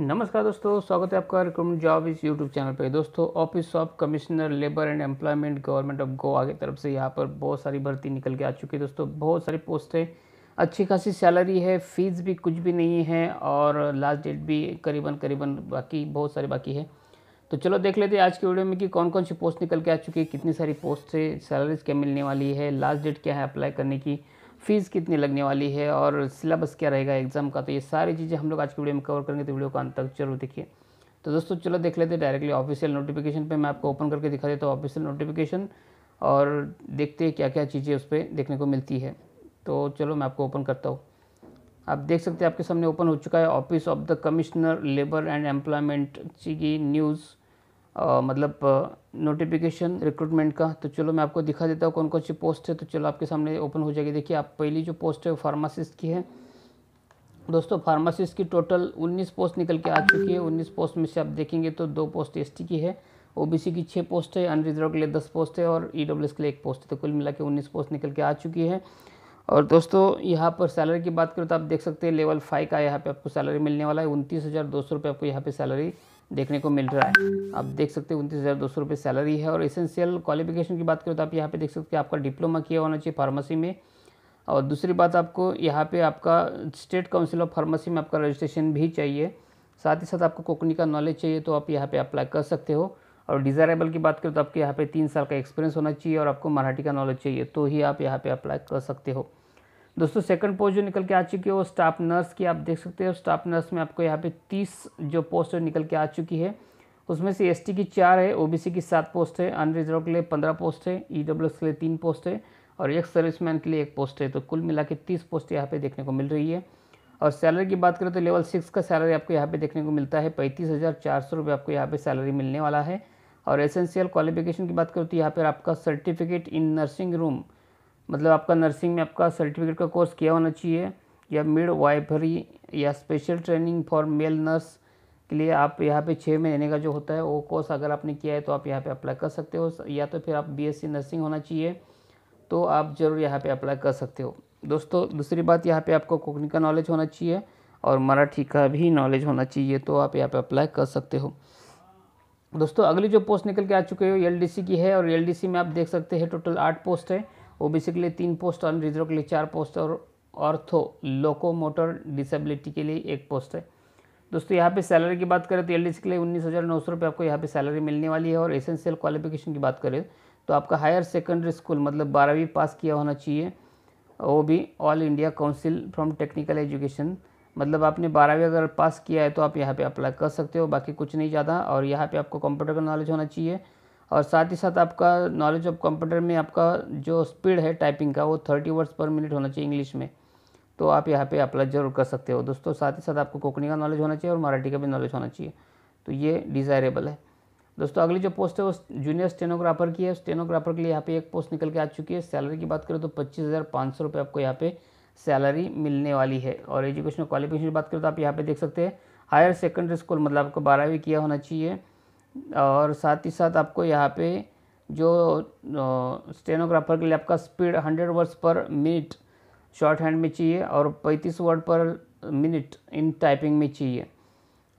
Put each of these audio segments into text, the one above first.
नमस्कार दोस्तों स्वागत है आपका रिक्रूटमेंट जॉब इस यूट्यूब चैनल पे दोस्तों office of commissioner labour and employment government of Goa की तरफ से यहाँ पर बहुत सारी भर्ती निकल के आ चुकी है दोस्तों बहुत सारी पोस्ट है अच्छी खासी सैलरी है फीस भी कुछ भी नहीं है और लास्ट डेट भी करीबन करीबन बाकी बहुत सारी बाकी है तो चलो देख लेते हैं आज के वीडियो में कि कौन कौन सी पोस्ट निकल के आ चुकी है कितनी सारी पोस्ट है सैलरीज क्या मिलने वाली है लास्ट डेट क्या है अप्लाई करने की फ़ीस कितनी लगने वाली है और सिलेबस क्या रहेगा एग्ज़ाम का तो ये सारी चीज़ें हम लोग आज की वीडियो में कवर करेंगे तो वीडियो को अंत तक जरूर देखिए तो दोस्तों चलो देख लेते डायरेक्टली ऑफिशियल नोटिफिकेशन पर मैं आपको ओपन करके दिखा देता हूँ ऑफिशियल नोटिफिकेशन और देखते हैं क्या क्या चीज़ें उस पर देखने को मिलती है तो चलो मैं आपको ओपन करता हूँ आप देख सकते हैं आपके सामने ओपन हो चुका है office of the commissioner labour and employment की न्यूज़ आ, मतलब नोटिफिकेशन रिक्रूटमेंट का तो चलो मैं आपको दिखा देता हूँ कौन कौन सी पोस्ट है तो चलो आपके सामने ओपन हो जाएगी देखिए आप पहली जो पोस्ट है वो फार्मासिस्ट की है दोस्तों फार्मासिस्ट की टोटल 19 पोस्ट निकल के आ चुकी है 19 पोस्ट में से आप देखेंगे तो दो पोस्ट एसटी की है ओबीसी की छः पोस्ट है अनरिजर्व के लिए दस पोस्ट है और ईडब्ल्यूएस e के लिए एक पोस्ट है तो कुल मिला के उन्नीस पोस्ट निकल के आ चुकी है और दोस्तों यहाँ पर सैलरी की बात करें तो आप देख सकते हैं लेवल फाइव का यहाँ पे आपको सैलरी मिलने वाला है उनतीस हज़ार दो सौ रुपये आपको यहाँ पे सैलरी देखने को मिल रहा है आप देख सकते हैं उनतीस हज़ार दो सौ रुपये सैलरी है और एसेंशियल क्वालिफिकेशन की बात करें तो आप यहाँ पे देख सकते हैं आपका डिप्लोमा किया होना चाहिए फार्मेसी में और दूसरी बात आपको यहाँ पर आपका स्टेट काउंसिल ऑफ फार्मेसी में आपका रजिस्ट्रेशन भी चाहिए साथ ही साथ आपको कोकनी का नॉलेज चाहिए तो आप यहाँ पर अप्लाई कर सकते हो और डिज़ायरेबल की बात करें तो आपके यहाँ पे तीन साल का एक्सपीरियंस होना चाहिए और आपको मराठी का नॉलेज चाहिए तो ही आप यहाँ पे अप्लाई कर सकते हो दोस्तों सेकंड पोस्ट जो निकल के आ चुकी है वो स्टाफ नर्स की आप देख सकते हो स्टाफ नर्स में आपको यहाँ पे तीस जो पोस्ट निकल के आ चुकी है उसमें से एसटी की चार है ओबीसी की सात पोस्ट है अनरिजर्व के लिए पंद्रह पोस्ट है ईडब्ल्यू e के लिए तीन पोस्ट है और एक सर्विसमैन के लिए एक पोस्ट है तो कुल मिला के तीस पोस्ट यहाँ पर देखने को मिल रही है और सैलरी की बात करें तो लेवल सिक्स का सैलरी आपको यहाँ पर देखने को मिलता है पैंतीस हज़ार चार सौ रुपये आपको यहाँ पर सैलरी मिलने वाला है और एसेंशियल क्वालिफिकेशन की बात करें तो यहाँ पर आपका सर्टिफिकेट इन नर्सिंग रूम मतलब आपका नर्सिंग में आपका सर्टिफिकेट का कोर्स किया होना चाहिए या मिड वाइफरी या special training for male nurse के लिए आप यहाँ पे छः महीने का जो होता है वो कोर्स अगर आपने किया है तो आप यहाँ पे अप्लाई कर सकते हो या तो फिर आप बीएससी नर्सिंग होना चाहिए तो आप ज़रूर यहाँ पे अप्लाई कर सकते हो दोस्तों दूसरी बात यहाँ पे आपको कोकनी का नॉलेज होना चाहिए और मराठी का भी नॉलेज होना चाहिए तो आप यहाँ पर अप्लाई कर सकते हो दोस्तों अगली जो पोस्ट निकल के आ चुके हो एल की है और एल में आप देख सकते हैं टोटल आठ पोस्ट है ओबीसी के लिए तीन पोस्ट और रिजर्व के लिए चार पोस्ट और ऑर्थो लोको मोटर डिसेबिलिटी के लिए एक पोस्ट है दोस्तों यहाँ पे सैलरी की बात करें तो एल के लिए उन्नीस हज़ार नौ सौ रुपये आपको यहाँ पे सैलरी मिलने वाली है और एसेंशियल क्वालिफिकेशन की बात करें तो आपका हायर सेकेंडरी स्कूल मतलब बारहवीं पास किया होना चाहिए वो भी All India council from technical education मतलब आपने बारहवीं अगर पास किया है तो आप यहाँ पे अप्लाई कर सकते हो बाकी कुछ नहीं ज़्यादा और यहाँ पे आपको कंप्यूटर का नॉलेज होना चाहिए और साथ ही साथ आपका नॉलेज ऑफ कंप्यूटर में आपका जो स्पीड है टाइपिंग का वो थर्टी वर्ड्स पर मिनट होना चाहिए इंग्लिश में तो आप यहाँ पे अप्लाई जरूर कर सकते हो दोस्तों साथ ही साथ आपको कोकनी का नॉलेज होना चाहिए और मराठी का भी नॉलेज होना चाहिए तो ये डिज़ायरेबल है दोस्तों अगली जो पोस्ट है वो जूनियर स्टेनोग्राफर की है स्टेनोग्राफर के लिए यहाँ पे एक पोस्ट निकल के आ चुकी है सैलरी की बात करें तो पच्चीस हज़ार पाँच सौ रुपये आपको यहाँ पे सैलरी मिलने वाली है और एजुकेशनल क्वालिफिकेशन की बात करें तो आप यहाँ पे देख सकते हैं हायर सेकेंडरी स्कूल मतलब आपको बारहवीं किया होना चाहिए और साथ ही साथ आपको यहाँ पे जो स्टेनोग्राफर के लिए आपका speed 100 words per minute shorthand में चाहिए और 35 वर्ड पर मिनट इन टाइपिंग में चाहिए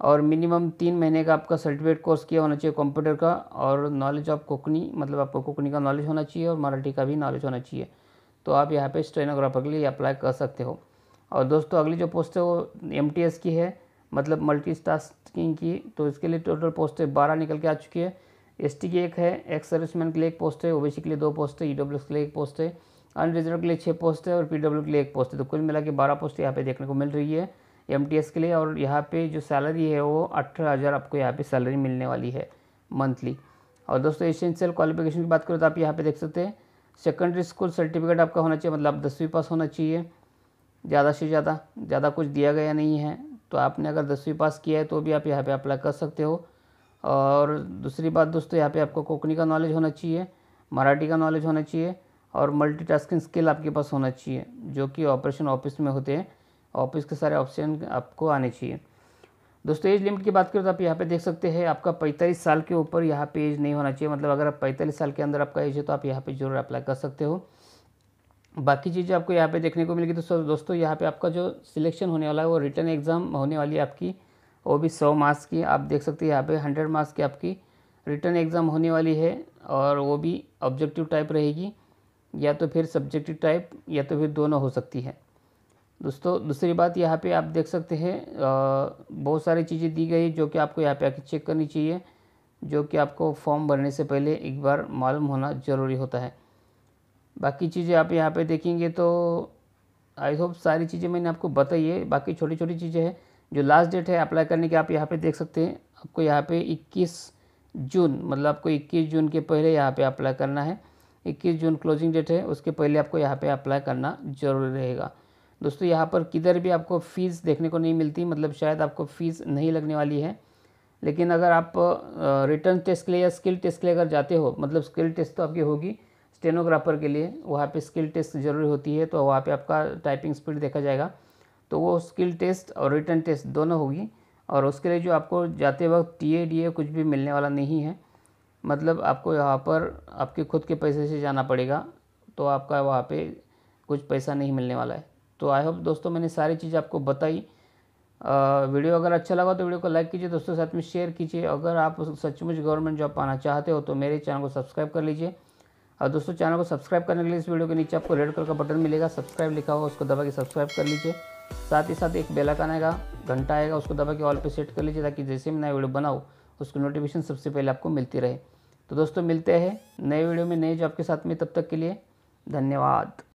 और मिनिमम तीन महीने का आपका सर्टिफिकेट कोर्स किया होना चाहिए कंप्यूटर का और नॉलेज ऑफ कोकनी मतलब आपको कोकनी का नॉलेज होना चाहिए और मराठी का भी नॉलेज होना चाहिए तो आप यहाँ पे स्टेनोग्राफर के लिए अप्लाई कर सकते हो और दोस्तों अगली जो पोस्ट है वो एम की है मतलब मल्टीटास्किंग की तो इसके लिए टोटल पोस्टें बारह निकल के आ चुकी है एस की एक है एक्स सर्विसमैन के लिए एक पोस्ट है ओबीसी के लिए दो पोस्ट है ई e के लिए एक पोस्ट है अनरिजर्व के लिए छः पोस्ट है और पी के लिए एक पोस्ट है तो कुल मिला के बारह पोस्ट यहाँ पे देखने को मिल रही है एम के लिए और यहाँ पे जो सैलरी है वो अठारह हज़ार आपको यहाँ पे सैलरी मिलने वाली है मंथली और दोस्तों एसेंशियल क्वालिफिकेशन की बात करें तो आप यहाँ पे देख सकते हैं सेकेंडरी स्कूल सर्टिफिकेट आपका होना चाहिए मतलब आप दसवीं पास होना चाहिए ज़्यादा से ज़्यादा ज़्यादा कुछ दिया गया नहीं है तो आपने अगर दसवीं पास किया है तो भी आप यहाँ पे अप्लाई कर सकते हो और दूसरी बात दोस्तों यहाँ पे आपको कोकनी का नॉलेज होना चाहिए मराठी का नॉलेज होना चाहिए और मल्टीटास्किंग स्किल आपके पास होना चाहिए जो कि ऑपरेशन ऑफिस में होते हैं ऑफिस के सारे ऑप्शन आपको आने चाहिए दोस्तों एज लिमिट की बात करें तो आप यहाँ पे देख सकते हैं आपका पैंतालीस साल के ऊपर यहाँ पे एज नहीं होना चाहिए मतलब अगर आप पैंतालीस साल के अंदर आपका एज है तो आप यहाँ पे जरूर अप्लाई कर सकते हो बाकी चीज़ें आपको यहाँ पे देखने को मिलेगी तो सर दोस्तों यहाँ पे आपका जो सिलेक्शन होने वाला है वो रिटर्न एग्ज़ाम होने वाली है आपकी वो भी सौ मार्क्स की आप देख सकते हैं यहाँ पे हंड्रेड मार्क्स की आपकी रिटर्न एग्ज़ाम होने वाली है और वो भी ऑब्जेक्टिव टाइप रहेगी या तो फिर सब्जेक्टिव टाइप या तो फिर दोनों हो सकती है दोस्तों दूसरी बात यहाँ पर आप देख सकते हैं बहुत सारी चीज़ें दी गई जो कि आपको यहाँ पर आके चेक करनी चाहिए जो कि आपको फॉर्म भरने से पहले एक बार मालूम होना ज़रूरी होता है बाकी चीज़ें आप यहाँ पे देखेंगे तो आई होप सारी चीज़ें मैंने आपको बताई है बाकी छोटी छोटी चीज़ें हैं जो लास्ट डेट है अप्लाई करने की आप यहाँ पे देख सकते हैं आपको यहाँ पे 21 जून मतलब आपको 21 जून के पहले यहाँ पे अप्लाई करना है 21 जून क्लोजिंग डेट है उसके पहले आपको यहाँ पे अप्लाई करना जरूरी रहेगा दोस्तों यहाँ पर किधर भी आपको फ़ीस देखने को नहीं मिलती मतलब शायद आपको फ़ीस नहीं लगने वाली है लेकिन अगर आप रिटर्न टेस्ट के लिए या स्किल टेस्ट के लिए अगर जाते हो मतलब स्किल टेस्ट तो आपकी होगी स्टेनोग्राफर के लिए वहाँ पे स्किल टेस्ट ज़रूरी होती है तो वहाँ पे आपका टाइपिंग स्पीड देखा जाएगा तो वो स्किल टेस्ट और रिटर्न टेस्ट दोनों होगी और उसके लिए जो आपको जाते वक्त टी ए डी ए कुछ भी मिलने वाला नहीं है मतलब आपको यहाँ पर आपके खुद के पैसे से जाना पड़ेगा तो आपका वहाँ पर कुछ पैसा नहीं मिलने वाला है तो आई होप दोस्तों मैंने सारी चीज़ आपको बताई आ, वीडियो अगर अच्छा लगा तो वीडियो को लाइक कीजिए दोस्तों साथ में शेयर कीजिए अगर आप सचमुच गवर्नमेंट जॉब पाना चाहते हो तो मेरे चैनल को सब्सक्राइब कर लीजिए और दोस्तों चैनल को सब्सक्राइब करने के लिए इस वीडियो के नीचे आपको रेड कलर का बटन मिलेगा सब्सक्राइब लिखा हुआ उसको दबा के सब्सक्राइब कर लीजिए साथ ही साथ एक बेल आइकन आएगा घंटा आएगा उसको दबा के ऑल पे सेट कर लीजिए ताकि जैसे मैं नया वीडियो बनाऊँ उसकी नोटिफिकेशन सबसे पहले आपको मिलती रहे तो दोस्तों मिलते हैं नए वीडियो में नए जॉब के साथ में तब तक के लिए धन्यवाद